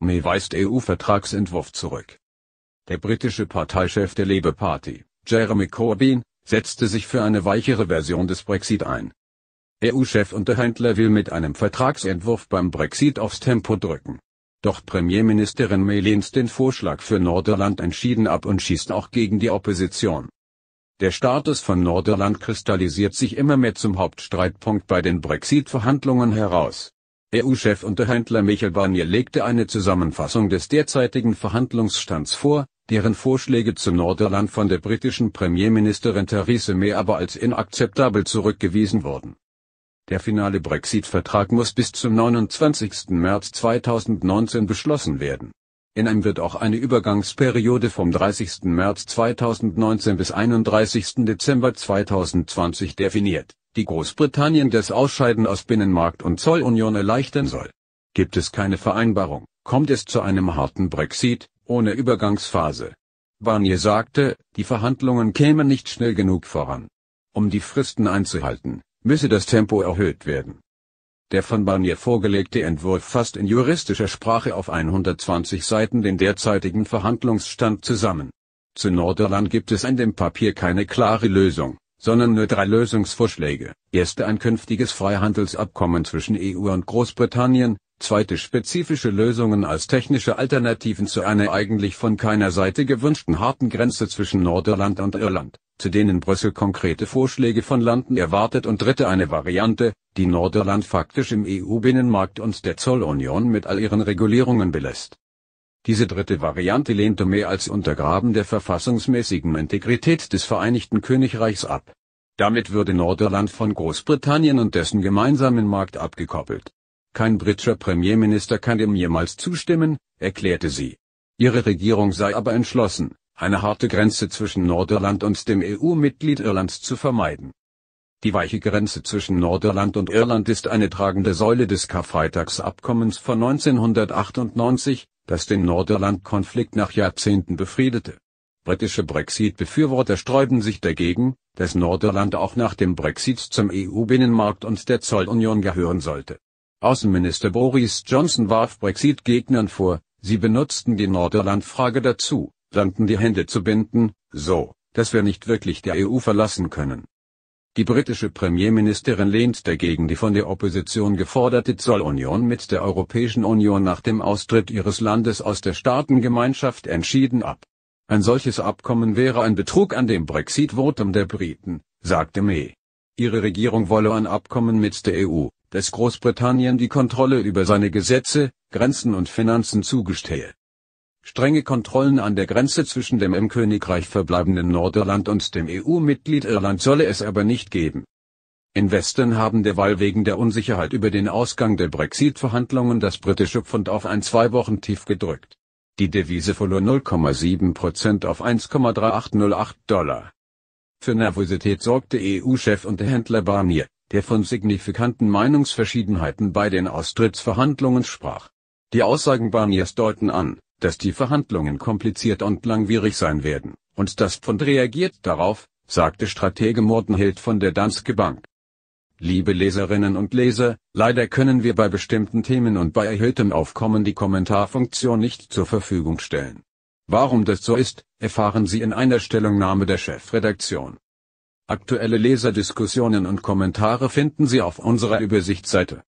May weist EU-Vertragsentwurf zurück. Der britische Parteichef der Labour Party, Jeremy Corbyn, setzte sich für eine weichere Version des Brexit ein. EU-Chef Unterhändler will mit einem Vertragsentwurf beim Brexit aufs Tempo drücken. Doch Premierministerin May lehnt den Vorschlag für Norderland entschieden ab und schießt auch gegen die Opposition. Der Status von Norderland kristallisiert sich immer mehr zum Hauptstreitpunkt bei den Brexit-Verhandlungen heraus eu chef und der Händler Michel Barnier legte eine Zusammenfassung des derzeitigen Verhandlungsstands vor, deren Vorschläge zu Nordirland von der britischen Premierministerin Theresa May aber als inakzeptabel zurückgewiesen wurden. Der finale Brexit-Vertrag muss bis zum 29. März 2019 beschlossen werden. In einem wird auch eine Übergangsperiode vom 30. März 2019 bis 31. Dezember 2020 definiert die Großbritannien das Ausscheiden aus Binnenmarkt und Zollunion erleichtern soll. Gibt es keine Vereinbarung, kommt es zu einem harten Brexit, ohne Übergangsphase. Barnier sagte, die Verhandlungen kämen nicht schnell genug voran. Um die Fristen einzuhalten, müsse das Tempo erhöht werden. Der von Barnier vorgelegte Entwurf fasst in juristischer Sprache auf 120 Seiten den derzeitigen Verhandlungsstand zusammen. Zu Norderland gibt es in dem Papier keine klare Lösung, sondern nur drei Lösungsvorschläge. Erste ein künftiges Freihandelsabkommen zwischen EU und Großbritannien, zweite spezifische Lösungen als technische Alternativen zu einer eigentlich von keiner Seite gewünschten harten Grenze zwischen Nordirland und Irland, zu denen Brüssel konkrete Vorschläge von Landen erwartet und dritte eine Variante, die Nordirland faktisch im EU-Binnenmarkt und der Zollunion mit all ihren Regulierungen belässt diese dritte Variante lehnte mehr als Untergraben der verfassungsmäßigen Integrität des Vereinigten Königreichs ab. Damit würde Nordirland von Großbritannien und dessen gemeinsamen Markt abgekoppelt. Kein britischer Premierminister kann dem jemals zustimmen, erklärte sie. Ihre Regierung sei aber entschlossen, eine harte Grenze zwischen Nordirland und dem EU-Mitglied Irlands zu vermeiden. Die weiche Grenze zwischen Nordirland und Irland ist eine tragende Säule des Karfreitagsabkommens von 1998, das den norderland konflikt nach Jahrzehnten befriedete. Britische Brexit-Befürworter sträuben sich dagegen, dass Norderland auch nach dem Brexit zum EU-Binnenmarkt und der Zollunion gehören sollte. Außenminister Boris Johnson warf Brexit-Gegnern vor, sie benutzten die norderland frage dazu, London die Hände zu binden, so, dass wir nicht wirklich der EU verlassen können. Die britische Premierministerin lehnt dagegen die von der Opposition geforderte Zollunion mit der Europäischen Union nach dem Austritt ihres Landes aus der Staatengemeinschaft entschieden ab. Ein solches Abkommen wäre ein Betrug an dem Brexit-Votum der Briten, sagte May. Ihre Regierung wolle ein Abkommen mit der EU, das Großbritannien die Kontrolle über seine Gesetze, Grenzen und Finanzen zugestehe. Strenge Kontrollen an der Grenze zwischen dem im Königreich verbleibenden Nordirland und dem EU-Mitglied Irland solle es aber nicht geben. Investoren haben derweil wegen der Unsicherheit über den Ausgang der Brexit-Verhandlungen das britische Pfund auf ein zwei Wochen tief gedrückt. Die Devise verlor 0,7 Prozent auf 1,3808 Dollar. Für Nervosität sorgte EU-Chef und Händler Barnier, der von signifikanten Meinungsverschiedenheiten bei den Austrittsverhandlungen sprach. Die Aussagen Barniers deuten an, dass die Verhandlungen kompliziert und langwierig sein werden, und das Pfund reagiert darauf, sagte Stratege Mortenhild von der Danske Bank. Liebe Leserinnen und Leser, leider können wir bei bestimmten Themen und bei erhöhtem Aufkommen die Kommentarfunktion nicht zur Verfügung stellen. Warum das so ist, erfahren Sie in einer Stellungnahme der Chefredaktion. Aktuelle Leserdiskussionen und Kommentare finden Sie auf unserer Übersichtsseite.